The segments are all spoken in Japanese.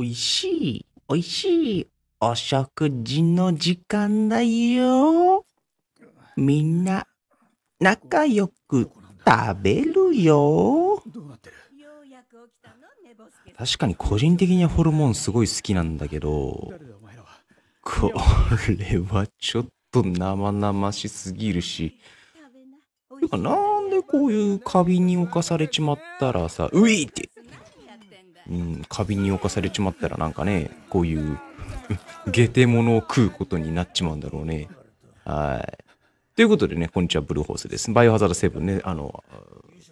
おいしい、おいしい、お食事の時間だよ。みんな、仲良く食べるよ。確かに個人的にはホルモンすごい好きなんだけど、これはちょっと生々しすぎるし、てかなんでこういうカビに侵されちまったらさ、ういってうん、カビに侵されちまったらなんかね、こういう、下手物を食うことになっちまうんだろうね。はい。ということでね、こんにちは、ブルーホースです。バイオハザード7ね、あの、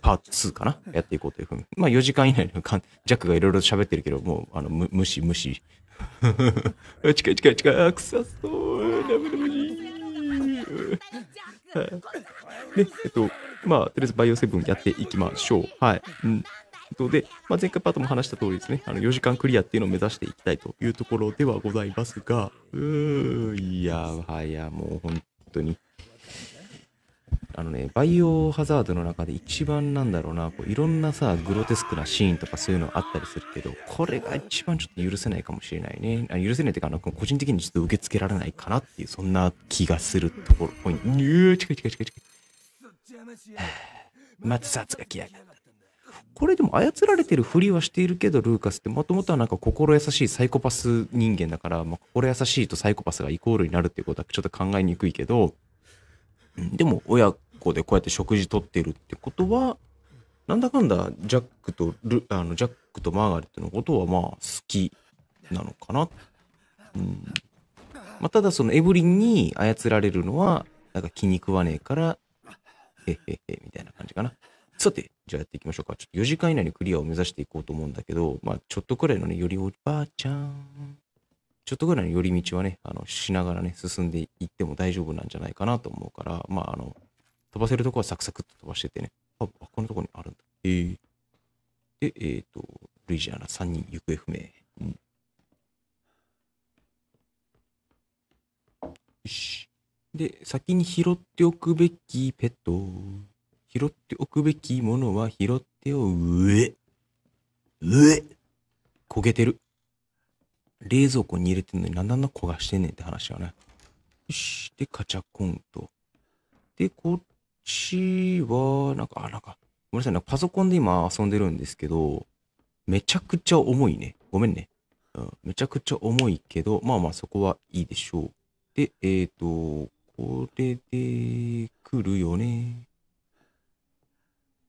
パート2かなやっていこうというふうに。まあ4時間以内のかん、ジャックがいろいろ喋ってるけど、もう、あの、む、無視無視。近い近い近い。あ、臭そう。ダメダメで、ね、えっと、まあ、とりあえずバイオセブンやっていきましょう。はい。うんで、まあ、前回パートも話した通りですね、あの4時間クリアっていうのを目指していきたいというところではございますが、うー、いやはや、もう本当に。あのね、バイオハザードの中で一番なんだろうな、こういろんなさ、グロテスクなシーンとかそういうのあったりするけど、これが一番ちょっと許せないかもしれないね。あ許せないっていうか、あの個人的にちょっと受け付けられないかなっていう、そんな気がするところ。ポイント。うー、近い近い近い近い。は あ、またが来やがった。これでも操られてるふりはしているけど、ルーカスってもともとはなんか心優しいサイコパス人間だから、まあ、心優しいとサイコパスがイコールになるっていうことはちょっと考えにくいけど、でも親子でこうやって食事とってるってことは、なんだかんだジャックとルあのジャックとマーガレットのことはまあ好きなのかな。うんまあ、ただそのエブリンに操られるのはなんか気に食わねえから、へへへみたいな感じかな。さて、じゃあやっていきましょうか。ちょっと4時間以内にクリアを目指していこうと思うんだけど、まあ、ちょっとくらいのね、よりおばあちゃん、ちょっとぐらいの寄り道はね、あの、しながらね、進んでいっても大丈夫なんじゃないかなと思うから、まあ、あの、飛ばせるとこはサクサクっと飛ばしててね、あ、このとこにあるんだ。えー、で、えっ、ー、と、ルイジアナ3人行方不明。うん、よし。で、先に拾っておくべきペット。拾っておくべきものは拾ってを上。上焦げてる。冷蔵庫に入れてんのになんだんだ焦がしてんねんって話やね。よし。で、カチャコンと。で、こっちは、なんか、あ、なんか、ごめんなさい、なんかパソコンで今遊んでるんですけど、めちゃくちゃ重いね。ごめんね。うん、めちゃくちゃ重いけど、まあまあそこはいいでしょう。で、えっ、ー、と、これで来るよね。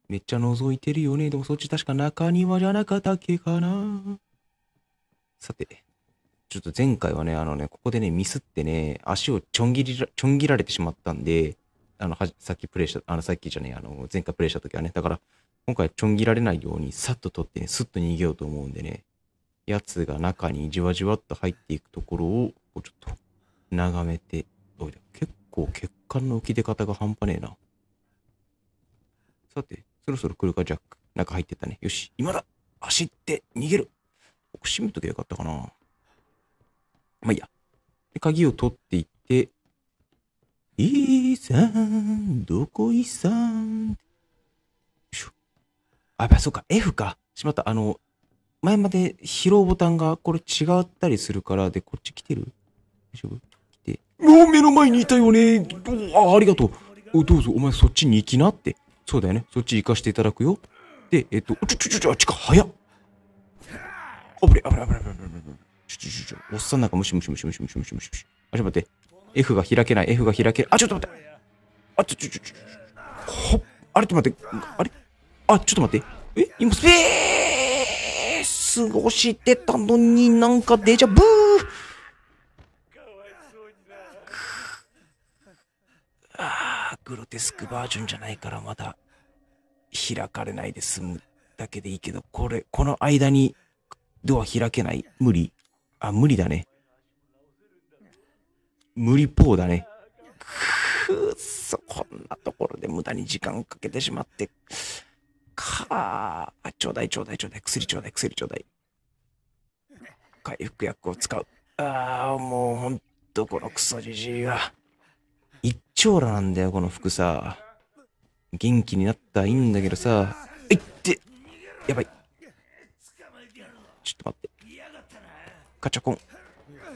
めっちゃ覗いてるよね。でもそっち確か中庭じゃなかったっけかな。さて、ちょっと前回はね、あのね、ここでね、ミスってね、足をちょん切りちょん切られてしまったんで、あの、はさっきプレイした、あの、さっきじゃね、あの、前回プレイした時はね、だから、今回ちょん切られないように、さっと取ってね、すっと逃げようと思うんでね、やつが中にじわじわっと入っていくところを、こうちょっと、眺めておいて、結構血管の浮き出方が半端ねえな。さて、そろそろ来るか、ジャック。中入ってったね。よし、今だ走って逃げるここ閉めときゃよかったかな。まあいいや。で、鍵を取っていって、イーさん、どこイさん。よいしょ。あ、やっぱそうか、F か。しまった。あの、前まで疲労ボタンがこれ違ったりするから、で、こっち来てる大丈夫来て。もう目の前にいたよね。あ、ありがとう。おどうぞ、お前そっちに行きなって。そうだよね。そっち行かしていただくよ。で、えっと、ちょちょちょちょ、あっちか、早っ。あぶれ、あぶれ、あぶれ、あぶれ、あぶれ。ちょちょちょちょ、おっさんなんかムシムシムシムシムシムシムシムシ。あ、ちょっと待って。F が開けない、F が開けなあ、ちょっと待って。あ、ちょちょちょちょ。ほっ、あれちょっと待って。あれあ、ちょっと待って。え今、スペースをしてたのになんかデジャブーグロテスクバージョンじゃないからまだ開かれないで済むだけでいいけど、これ、この間にドア開けない無理。あ、無理だね。無理ぽうだね。くっそ、こんなところで無駄に時間かけてしまって。かあ、ちょうだいちょうだいちょうだい、薬ちょうだい薬ちょうだい。回復薬を使う。ああ、もうほんとこのクソじじいは。ちょなんだよ、この服さ。元気になったらいいんだけどさ。いってやばい。ちょっと待って。ガチャコン。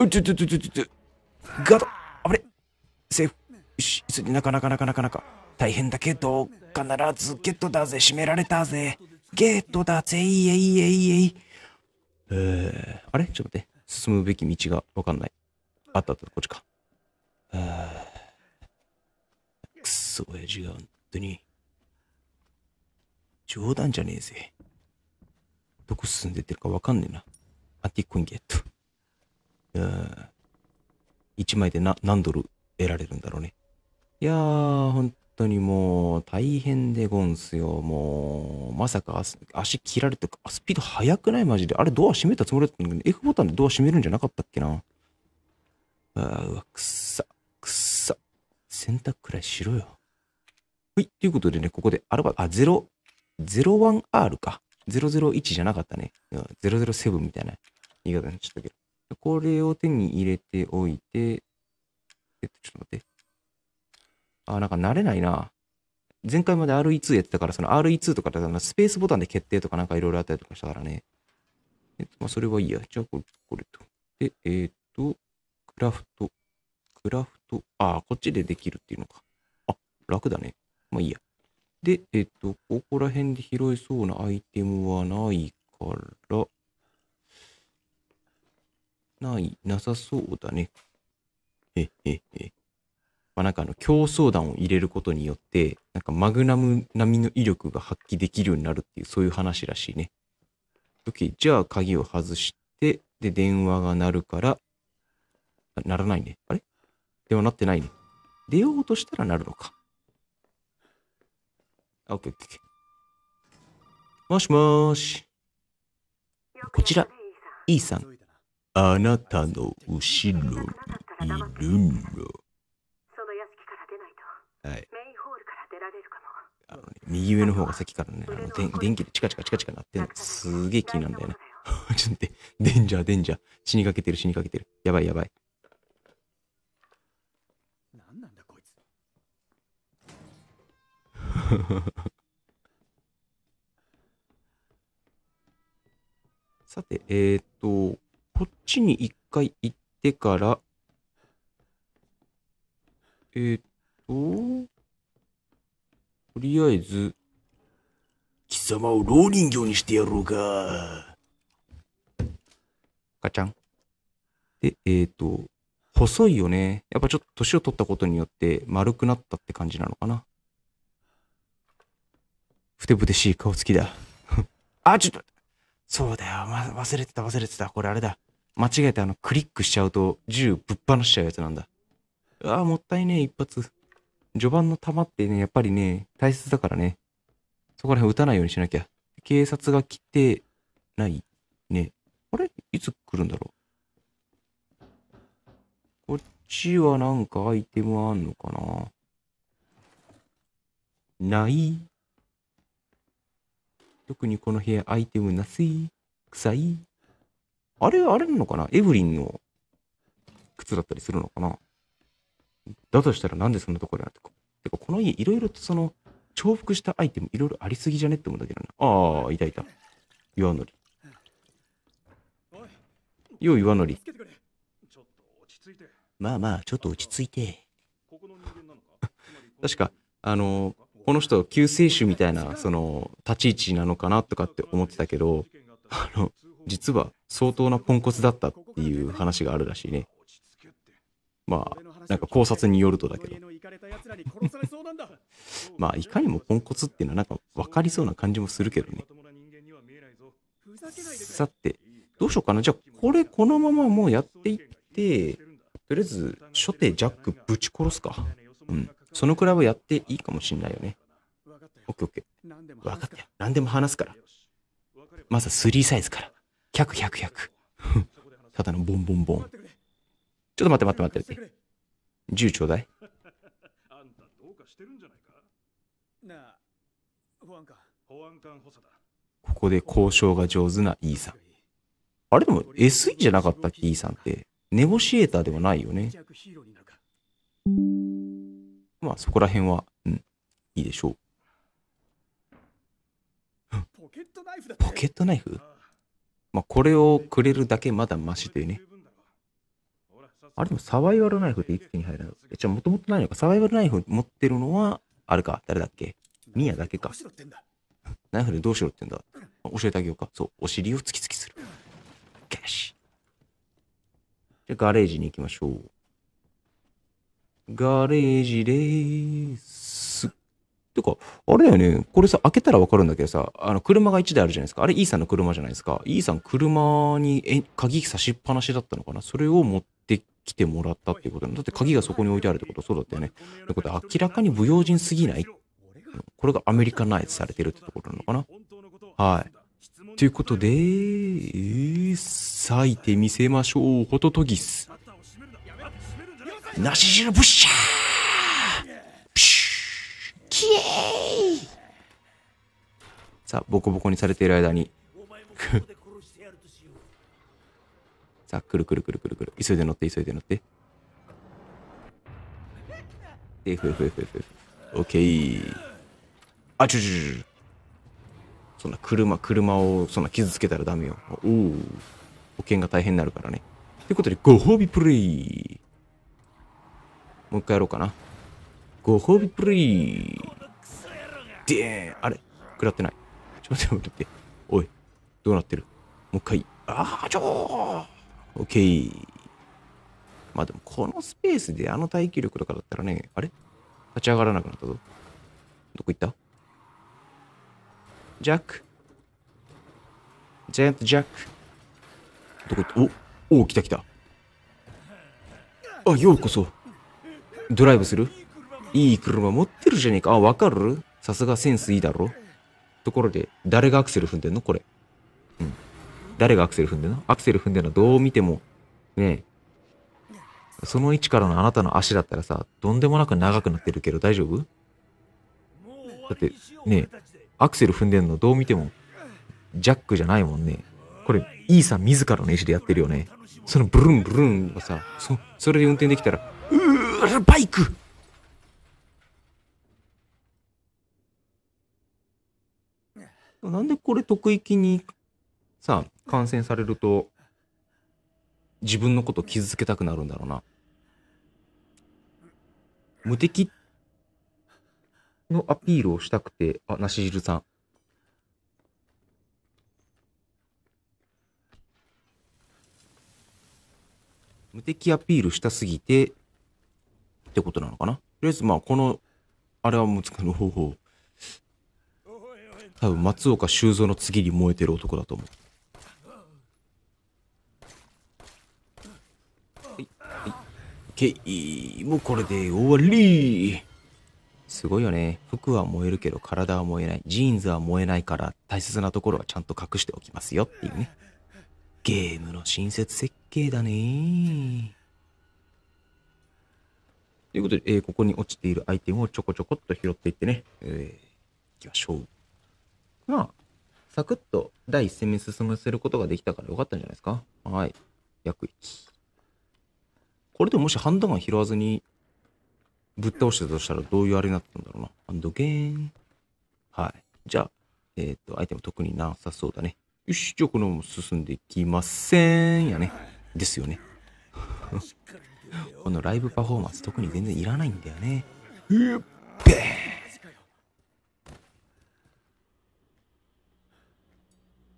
うちょちょちょちょちょ。ガードあれセーフ。よし、急いなかなかなかなかなか。大変だけど、必ずゲットだぜ、閉められたぜ。ゲットだぜ、いえいえいえい。えー、あれちょっと待って。進むべき道がわかんない。あったあった、こっちか。えース親父が本当に。冗談じゃねえぜ。どこ進んでってるかわかんねえな。アンティークインゲット。うん。1枚でな何ドル得られるんだろうね。いやー、本当にもう大変でゴンすよ。もう、まさか足切られて、スピード速くないマジで。あれドア閉めたつもりだったんだけど、F ボタンでドア閉めるんじゃなかったっけな。あー、うわ、くっさ、くっさ。洗濯くらいしろよ。はい。ということでね、ここでアルゼロ、あ、0、01R か。001じゃなかったね。007みたいな言い方になっちゃったけど。これを手に入れておいて、えっと、ちょっと待って。あ、なんか慣れないな。前回まで RE2 やってたから、その RE2 とかだスペースボタンで決定とかなんかいろいろあったりとかしたからね。えっと、まあ、それはいいや。じゃあ、これ、これと。で、えー、っと、クラフト。クラフト。ああ、こっちでできるっていうのか。あ、楽だね。まあいいや。で、えっと、ここら辺で拾えそうなアイテムはないから、ない、なさそうだね。へへへ。まあ、なんかあの、競争弾を入れることによって、なんかマグナム並みの威力が発揮できるようになるっていう、そういう話らしいね。OK、じゃあ鍵を外して、で、電話が鳴るから、ならないね。あれ電話鳴ってないね。出ようとしたらなるのか。オッケーオッケー。もしもーし。こちら、E さん。あなたの後ろにいるの。はい。あのね、右上の方が先からね、あの電気でチカチカチカチカ鳴ってんのすげえ気になるんだよね。ちょっと待って、デンジャーデンジャー。死にかけてる死にかけてる。やばいやばい。さて、えっ、ー、と、こっちに一回行ってから、えっ、ー、と、とりあえず、貴様を老人形にしてやろうか。ガチャン。で、えっ、ー、と、細いよね。やっぱちょっと年を取ったことによって丸くなったって感じなのかな。ふてぶてしい顔つきだ。あ、ちょっと、そうだよ、ま、忘れてた忘れてた。これあれだ。間違えてあの、クリックしちゃうと銃ぶっ放しちゃうやつなんだ。ああ、もったいねえ、一発。序盤の弾ってね、やっぱりね、大切だからね。そこら辺撃たないようにしなきゃ。警察が来て、ないね。あれいつ来るんだろうこっちはなんかアイテムあんのかなない特にこの部屋アイテムなすい、臭い。あれ、あれなのかなエブリンの靴だったりするのかなだとしたらなんでそんなところあっててか、この家いろいろとその重複したアイテムいろいろありすぎじゃねって思うんだけどね。ああ、いたいた。岩のり。よう岩のり。まあまあ、ちょっと落ち着いて。確か、あのー、この人は救世主みたいな、その、立ち位置なのかなとかって思ってたけど、あの、実は相当なポンコツだったっていう話があるらしいね。まあ、なんか考察によるとだけど。まあ、いかにもポンコツっていうのはなんか分かりそうな感じもするけどね。さて、どうしようかな。じゃあ、これこのままもうやっていって、とりあえず、初手ジャックぶち殺すか。うん。そのクラブやっていいかもしんないよね。オッケーオッケー。分かったよ。何でも話すから。まずは3サイズから。100、100、100。ただのボンボンボン。ちょっと待って待って待って待って。ちょうだい。あんたどうかしてるんじゃないかなあ、保安官。保安官補佐だ。ここで交渉が上手な E さん。あれでも SE じゃなかったっけ ?E さんって。ネゴシエーターではないよね。まあそこら辺は、うん、いいでしょう。ポケットナイフポケットナイフまあこれをくれるだけまだマシでね。あれでもサバイバルナイフって一気に入らない。え、じゃあもともとないのか。サバイバルナイフ持ってるのは、あれか。誰だっけミヤだけか。ナイフでどうしろってんだ。教えてあげようか。そう。お尻を突き突きする。よし。じゃあガレージに行きましょう。ガレージでーす。てか、あれだよね。これさ、開けたらわかるんだけどさ、あの、車が1台あるじゃないですか。あれ、イーサンの車じゃないですか。イーサン車にえ鍵差しっぱなしだったのかな。それを持ってきてもらったっていうことだって鍵がそこに置いてあるってことそうだったよね。ってこと明らかに不用心すぎないこれがアメリカナイズされてるってところなのかなはい。ということで、えー、咲いてみせましょう。ホトトギス。なし汁ブッシャープューキエーイさあ、ボコボコにされている間に、さあ、くるくるくるくるくる。急いで乗って、急いで乗って。で、ふふふふ。オッケー。あ、ちょちょちょ。そんな車、車を、そんな傷つけたらダメよ。おお。保険が大変になるからね。ということで、ご褒美プレイもう一回やろうかな。ご褒美プリーでーあれ食らってない。ちょっと待って、待って。おい、どうなってるもう一回。ああ、ちょーオッケー。まあでも、このスペースであの耐久力とかだったらね、あれ立ち上がらなくなったぞ。どこ行ったジャック。ジャイアントジャック。どこ行ったおお、来た来た。あ、ようこそ。ドライブするいい車持ってるじゃねえか。あ、わかるさすがセンスいいだろところで、誰がアクセル踏んでんのこれ。うん。誰がアクセル踏んでんのアクセル踏んでんのどう見ても、ねえ。その位置からのあなたの足だったらさ、とんでもなく長くなってるけど大丈夫だって、ねえ、アクセル踏んでんのどう見ても、ジャックじゃないもんね。これ、イーさん自らの意思でやってるよね。そのブルンブルンはさ、そ、それで運転できたら、ルバイクなんでこれ特気にさ、感染されると、自分のこと傷つけたくなるんだろうな。無敵のアピールをしたくて、あ、なし汁さん。無敵アピールしたすぎて、ってことなのかなとりあえず、まあ、この、あれはもうつくの方法。多分、松岡修造の次に燃えてる男だと思う。はい、はい。OK、もうこれで終わりすごいよね。服は燃えるけど体は燃えない。ジーンズは燃えないから大切なところはちゃんと隠しておきますよっていうね。ゲームの親切設計だねということで、えー、ここに落ちているアイテムをちょこちょこっと拾っていってね、えー、いきましょう。まあ、サクッと第一戦目進ませることができたからよかったんじゃないですか。はい。約1。これでもしハンドガン拾わずにぶっ倒してたとしたらどういうあれになったんだろうな。ハンドゲーン。はい。じゃあ、えっ、ー、と、アイテム特になさそうだね。よし、じゃあこのまま進んでいきません。やね。ですよね。このライブパフォーマンス特に全然いらないんだよね。うっべ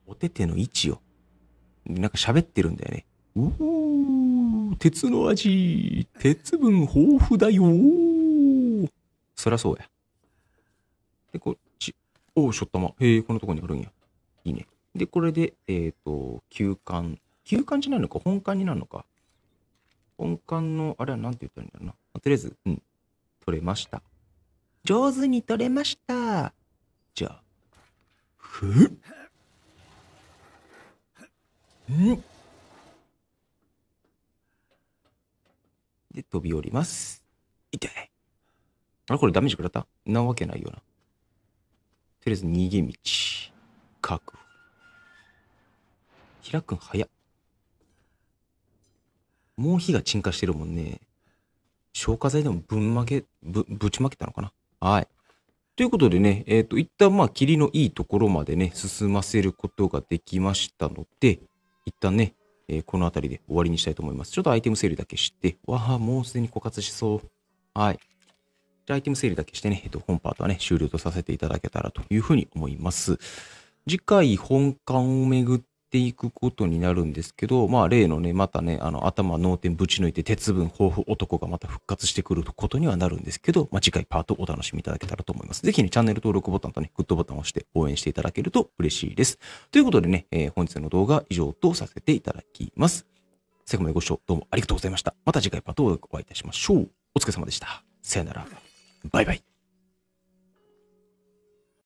おてての位置を。なんか喋ってるんだよね。うー、鉄の味、鉄分豊富だよそりゃそうや。で、こっち。おぉ、しょったま。へえ、このとこにあるんや。いいね。で、これで、えっ、ー、と、休館。休館じゃないのか、本館になるのか。本館の、あれはなんて言ったらいいんだろうな。とりあえず、うん、取れました。上手に取れました。じゃあ、ふっ。んで、飛び降ります。痛い。あれこれダメージ食らったなわけないよな。とりあえず逃げ道。確保。開くん早っ。もう火が沈下してるもんね。消火剤でもぶんまけ、ぶ、ぶちまけたのかな。はい。ということでね、えっ、ー、と、一旦まあ、霧のいいところまでね、進ませることができましたので、一旦ね、えー、この辺りで終わりにしたいと思います。ちょっとアイテム整理だけして、わあ、もうすでに枯渇しそう。はい。じゃあ、アイテム整理だけしてね、えっ、ー、と、本パートはね、終了とさせていただけたらというふうに思います。次回、本館をめぐっていくことになるんですけど、まあ、例のね、またね、あの、頭、脳天ぶち抜いて、鉄分豊富男がまた復活してくることにはなるんですけど、まあ、次回パートお楽しみいただけたらと思います。ぜひね、チャンネル登録ボタンとね、グッドボタンを押して応援していただけると嬉しいです。ということでね、えー、本日の動画は以上とさせていただきます。最後までご視聴どうもありがとうございました。また次回パートでお会いいたしましょう。お疲れ様でした。さよなら。バイバイ。